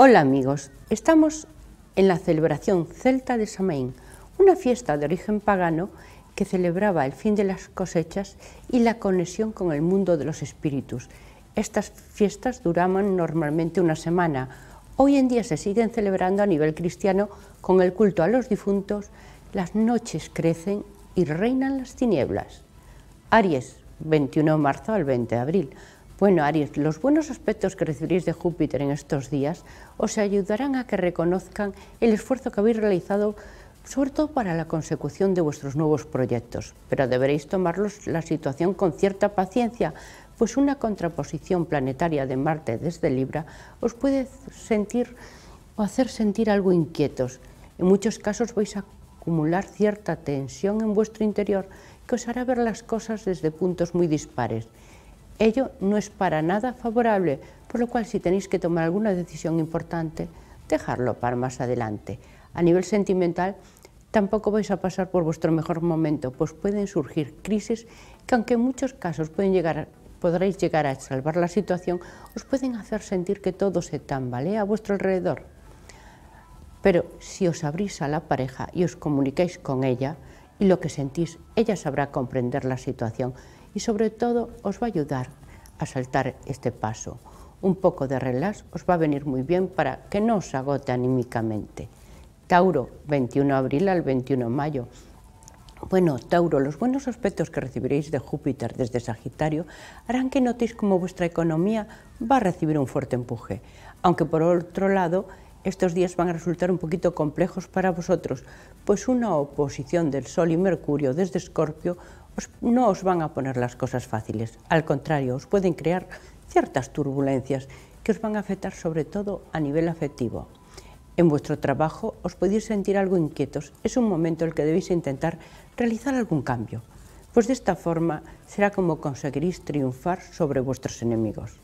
Hola amigos, estamos en la celebración celta de Samaín, una fiesta de origen pagano que celebraba el fin de las cosechas y la conexión con el mundo de los espíritus. Estas fiestas duraban normalmente una semana. Hoy en día se siguen celebrando a nivel cristiano con el culto a los difuntos, las noches crecen y reinan las tinieblas. Aries, 21 de marzo al 20 de abril. Bueno, Aries, los buenos aspectos que recibiréis de Júpiter en estos días os ayudarán a que reconozcan el esfuerzo que habéis realizado sobre todo para la consecución de vuestros nuevos proyectos, pero deberéis tomarlos la situación con cierta paciencia, pues una contraposición planetaria de Marte desde Libra os puede sentir o hacer sentir algo inquietos. En muchos casos vais a acumular cierta tensión en vuestro interior que os hará ver las cosas desde puntos muy dispares. Ello no es para nada favorable, por lo cual si tenéis que tomar alguna decisión importante, dejarlo para más adelante. A nivel sentimental, tampoco vais a pasar por vuestro mejor momento, pues pueden surgir crisis que aunque en muchos casos pueden llegar podréis llegar a salvar la situación, os pueden hacer sentir que todo se tambalea a vuestro alrededor. Pero si os abrís a la pareja y os comunicáis con ella y lo que sentís, ella sabrá comprender la situación y sobre todo os va a ayudar a saltar este paso. Un poco de relax os va a venir muy bien para que no os agote anímicamente. Tauro, 21 de abril al 21 de mayo. Bueno, Tauro, los buenos aspectos que recibiréis de Júpiter desde Sagitario harán que notéis cómo vuestra economía va a recibir un fuerte empuje, aunque por otro lado estos días van a resultar un poquito complejos para vosotros, pues una oposición del Sol y Mercurio desde Escorpio pues no os van a poner las cosas fáciles. Al contrario, os pueden crear ciertas turbulencias que os van a afectar sobre todo a nivel afectivo. En vuestro trabajo os podéis sentir algo inquietos. Es un momento en el que debéis intentar realizar algún cambio, pues de esta forma será como conseguiréis triunfar sobre vuestros enemigos.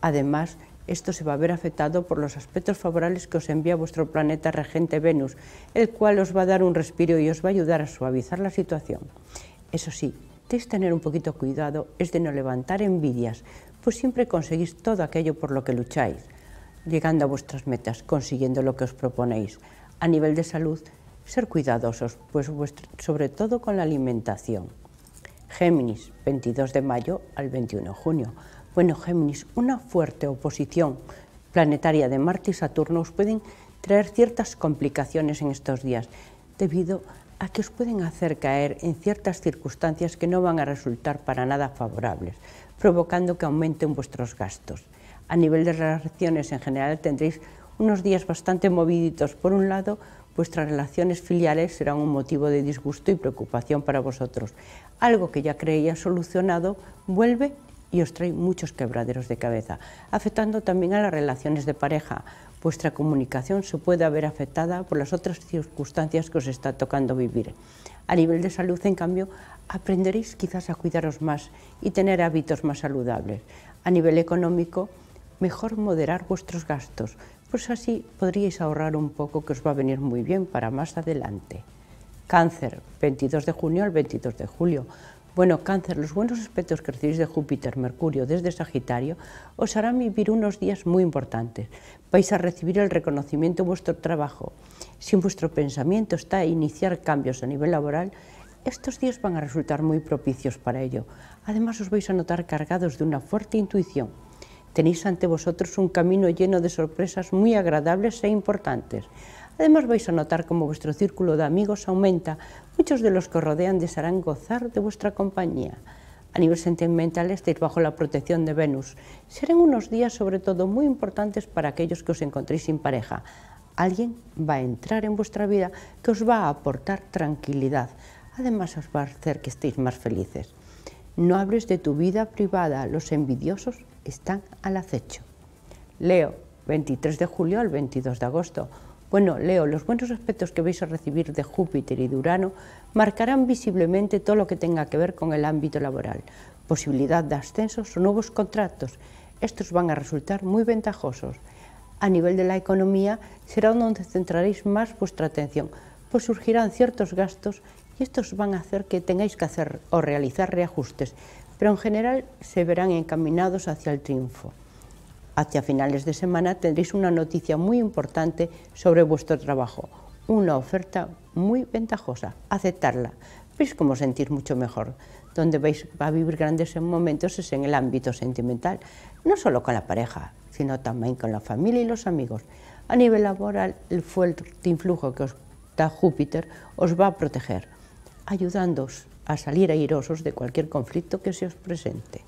Además, esto se va a ver afectado por los aspectos favorables que os envía vuestro planeta regente Venus, el cual os va a dar un respiro y os va a ayudar a suavizar la situación. Eso sí, es tener un poquito cuidado, es de no levantar envidias, pues siempre conseguís todo aquello por lo que lucháis, llegando a vuestras metas, consiguiendo lo que os proponéis. A nivel de salud, ser cuidadosos, pues sobre todo con la alimentación. Géminis, 22 de mayo al 21 de junio. Bueno, Géminis, una fuerte oposición planetaria de Marte y Saturno os pueden traer ciertas complicaciones en estos días, debido a que os pueden hacer caer en ciertas circunstancias que no van a resultar para nada favorables, provocando que aumenten vuestros gastos. A nivel de relaciones en general tendréis unos días bastante moviditos. Por un lado, vuestras relaciones filiales serán un motivo de disgusto y preocupación para vosotros. Algo que ya creía solucionado vuelve y os trae muchos quebraderos de cabeza, afectando también a las relaciones de pareja. Vuestra comunicación se puede ver afectada por las otras circunstancias que os está tocando vivir. A nivel de salud, en cambio, aprenderéis quizás a cuidaros más y tener hábitos más saludables. A nivel económico, mejor moderar vuestros gastos, pues así podríais ahorrar un poco que os va a venir muy bien para más adelante. Cáncer, 22 de junio al 22 de julio. Bueno, cáncer, los buenos aspectos que recibís de Júpiter, Mercurio, desde Sagitario, os harán vivir unos días muy importantes. Vais a recibir el reconocimiento de vuestro trabajo. Si en vuestro pensamiento está a iniciar cambios a nivel laboral, estos días van a resultar muy propicios para ello. Además, os vais a notar cargados de una fuerte intuición. Tenéis ante vosotros un camino lleno de sorpresas muy agradables e importantes. Además vais a notar cómo vuestro círculo de amigos aumenta. Muchos de los que os rodean desearán gozar de vuestra compañía. A nivel sentimental estáis bajo la protección de Venus. Serán unos días sobre todo muy importantes para aquellos que os encontréis sin pareja. Alguien va a entrar en vuestra vida que os va a aportar tranquilidad. Además os va a hacer que estéis más felices. No hables de tu vida privada, los envidiosos están al acecho. Leo, 23 de julio al 22 de agosto. Bueno, Leo, los buenos aspectos que vais a recibir de Júpiter y de Urano marcarán visiblemente todo lo que tenga que ver con el ámbito laboral, posibilidad de ascensos o nuevos contratos. Estos van a resultar muy ventajosos. A nivel de la economía será donde centraréis más vuestra atención, pues surgirán ciertos gastos y estos van a hacer que tengáis que hacer o realizar reajustes, pero en general se verán encaminados hacia el triunfo hacia finales de semana tendréis una noticia muy importante sobre vuestro trabajo, una oferta muy ventajosa, aceptarla. Veis cómo sentir mucho mejor. Donde vais a vivir grandes momentos es en el ámbito sentimental, no solo con la pareja, sino también con la familia y los amigos. A nivel laboral, el fuerte influjo que os da Júpiter os va a proteger, ayudándoos a salir airosos de cualquier conflicto que se os presente.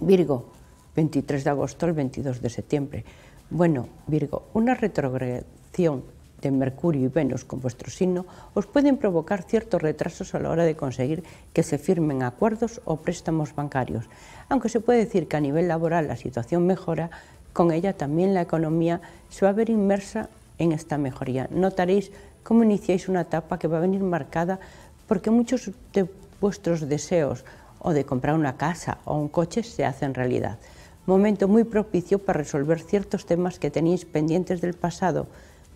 Virgo, 23 de agosto al 22 de septiembre. Bueno, Virgo, una retrogradación de Mercurio y Venus con vuestro signo os pueden provocar ciertos retrasos a la hora de conseguir que se firmen acuerdos o préstamos bancarios. Aunque se puede decir que a nivel laboral la situación mejora, con ella también la economía se va a ver inmersa en esta mejoría. Notaréis cómo iniciáis una etapa que va a venir marcada porque muchos de vuestros deseos o de comprar una casa o un coche se hacen realidad momento muy propicio para resolver ciertos temas que tenéis pendientes del pasado.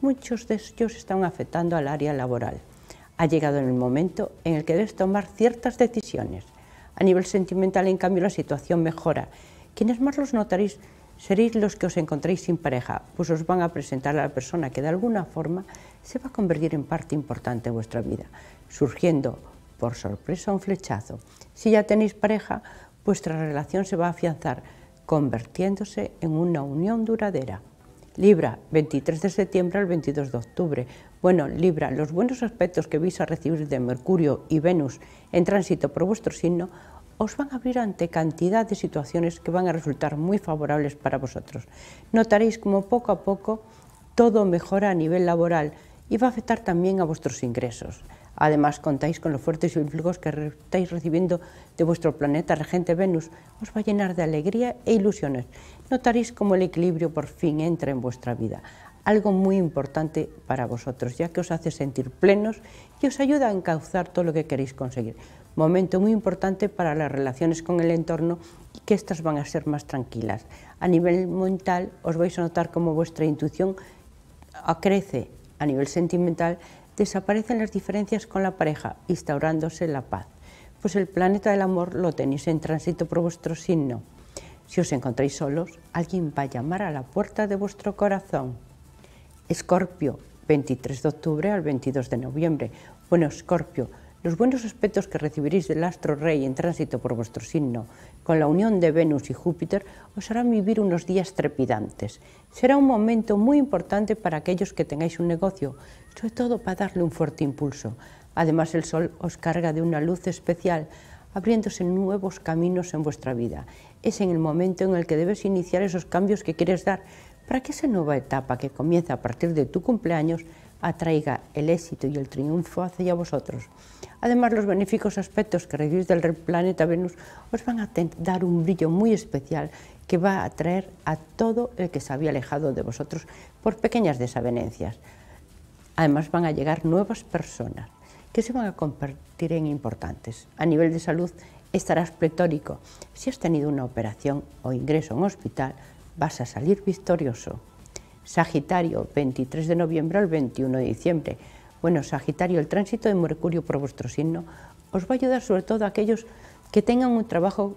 Muchos de ellos están afectando al área laboral. Ha llegado el momento en el que debes tomar ciertas decisiones. A nivel sentimental, en cambio, la situación mejora. Quienes más los notaréis seréis los que os encontréis sin pareja, pues os van a presentar a la persona que de alguna forma se va a convertir en parte importante de vuestra vida, surgiendo por sorpresa un flechazo. Si ya tenéis pareja, vuestra relación se va a afianzar, convirtiéndose en una unión duradera. Libra, 23 de septiembre al 22 de octubre. Bueno, Libra, los buenos aspectos que vais a recibir de Mercurio y Venus en tránsito por vuestro signo os van a abrir ante cantidad de situaciones que van a resultar muy favorables para vosotros. Notaréis como poco a poco todo mejora a nivel laboral, y va a afectar también a vuestros ingresos. Además, contáis con los fuertes influjos que estáis recibiendo de vuestro planeta regente Venus. Os va a llenar de alegría e ilusiones. Notaréis cómo el equilibrio por fin entra en vuestra vida. Algo muy importante para vosotros, ya que os hace sentir plenos y os ayuda a encauzar todo lo que queréis conseguir. Momento muy importante para las relaciones con el entorno y que éstas van a ser más tranquilas. A nivel mental, os vais a notar cómo vuestra intuición crece a nivel sentimental, desaparecen las diferencias con la pareja, instaurándose la paz. Pues el planeta del amor lo tenéis en tránsito por vuestro signo. Si os encontráis solos, alguien va a llamar a la puerta de vuestro corazón. Escorpio, 23 de octubre al 22 de noviembre. Bueno, Escorpio, los buenos aspectos que recibiréis del astro rey en tránsito por vuestro signo, con la unión de Venus y Júpiter, os harán vivir unos días trepidantes. Será un momento muy importante para aquellos que tengáis un negocio, sobre todo para darle un fuerte impulso. Además, el Sol os carga de una luz especial, abriéndose nuevos caminos en vuestra vida. Es en el momento en el que debes iniciar esos cambios que quieres dar para que esa nueva etapa que comienza a partir de tu cumpleaños atraiga el éxito y el triunfo hacia vosotros. Además, los benéficos aspectos que recibís del planeta Venus os van a dar un brillo muy especial que va a atraer a todo el que se había alejado de vosotros por pequeñas desavenencias. Además, van a llegar nuevas personas que se van a convertir en importantes. A nivel de salud, estarás pletórico. Si has tenido una operación o ingreso en hospital, vas a salir victorioso. Sagitario, 23 de noviembre al 21 de diciembre. Bueno, Sagitario, el tránsito de Mercurio por vuestro signo os va a ayudar sobre todo a aquellos que tengan un trabajo,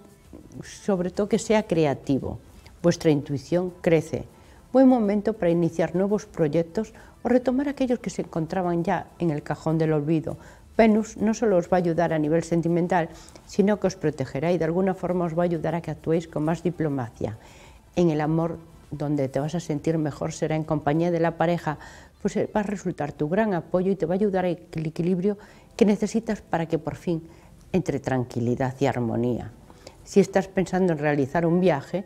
sobre todo que sea creativo. Vuestra intuición crece. Buen momento para iniciar nuevos proyectos o retomar aquellos que se encontraban ya en el cajón del olvido. Venus no solo os va a ayudar a nivel sentimental, sino que os protegerá y de alguna forma os va a ayudar a que actuéis con más diplomacia. En el amor donde te vas a sentir mejor será en compañía de la pareja, pues eh, va a resultar tu gran apoyo y te va a ayudar al equilibrio que necesitas para que por fin entre tranquilidad y armonía. Si estás pensando en realizar un viaje,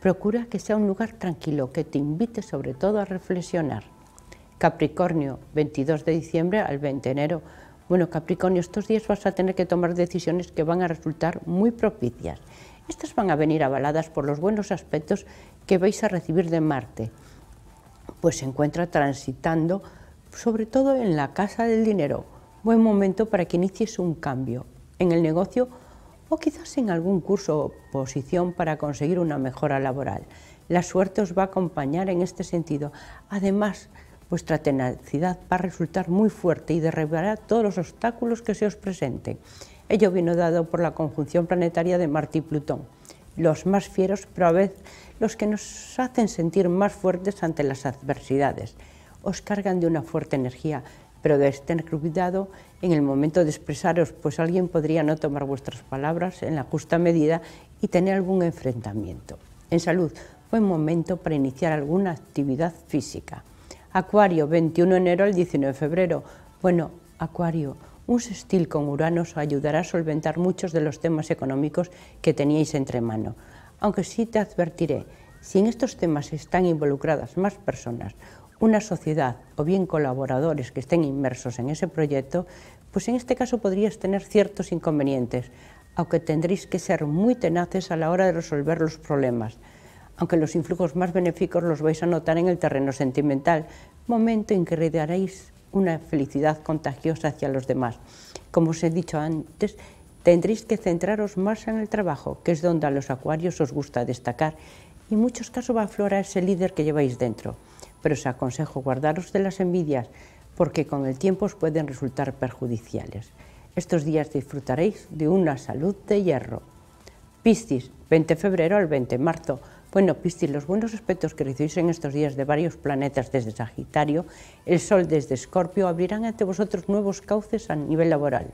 procura que sea un lugar tranquilo, que te invite sobre todo a reflexionar. Capricornio, 22 de diciembre al 20 de enero. Bueno, Capricornio, estos días vas a tener que tomar decisiones que van a resultar muy propicias. Estas van a venir avaladas por los buenos aspectos que vais a recibir de Marte? Pues se encuentra transitando sobre todo en la casa del dinero. Buen momento para que inicies un cambio en el negocio o quizás en algún curso o posición para conseguir una mejora laboral. La suerte os va a acompañar en este sentido. Además, vuestra tenacidad va a resultar muy fuerte y derribará todos los obstáculos que se os presenten. Ello vino dado por la conjunción planetaria de Marte y Plutón los más fieros, pero a veces los que nos hacen sentir más fuertes ante las adversidades. Os cargan de una fuerte energía, pero debéis tener cuidado en el momento de expresaros, pues alguien podría no tomar vuestras palabras en la justa medida y tener algún enfrentamiento. En salud, buen momento para iniciar alguna actividad física. Acuario, 21 de enero al 19 de febrero. Bueno, Acuario, un sextil con Urano ayudará a solventar muchos de los temas económicos que teníais entre mano. Aunque sí te advertiré, si en estos temas están involucradas más personas, una sociedad o bien colaboradores que estén inmersos en ese proyecto, pues en este caso podrías tener ciertos inconvenientes, aunque tendréis que ser muy tenaces a la hora de resolver los problemas aunque los influjos más benéficos los vais a notar en el terreno sentimental, momento en que rodearéis una felicidad contagiosa hacia los demás. Como os he dicho antes, tendréis que centraros más en el trabajo, que es donde a los acuarios os gusta destacar, y en muchos casos va a aflorar ese líder que lleváis dentro. Pero os aconsejo guardaros de las envidias, porque con el tiempo os pueden resultar perjudiciales. Estos días disfrutaréis de una salud de hierro. Piscis, 20 de febrero al 20 de marzo. Bueno, Piscis, los buenos aspectos que recibís en estos días de varios planetas desde Sagitario, el Sol desde Escorpio, abrirán ante vosotros nuevos cauces a nivel laboral.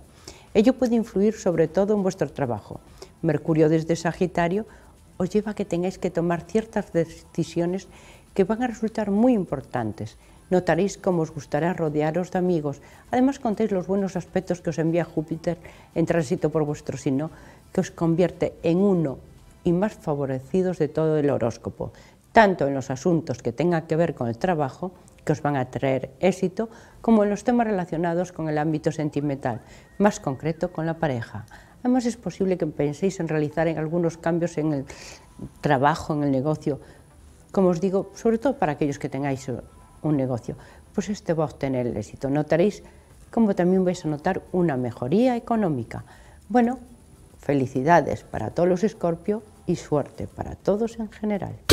Ello puede influir sobre todo en vuestro trabajo. Mercurio desde Sagitario os lleva a que tengáis que tomar ciertas decisiones que van a resultar muy importantes. Notaréis cómo os gustará rodearos de amigos. Además, contéis los buenos aspectos que os envía Júpiter en tránsito por vuestro signo, que os convierte en uno y más favorecidos de todo el horóscopo, tanto en los asuntos que tengan que ver con el trabajo, que os van a traer éxito, como en los temas relacionados con el ámbito sentimental, más concreto con la pareja. Además es posible que penséis en realizar algunos cambios en el trabajo, en el negocio, como os digo, sobre todo para aquellos que tengáis un negocio, pues este va a obtener el éxito. Notaréis como también vais a notar una mejoría económica. Bueno, felicidades para todos los escorpios y suerte para todos en general.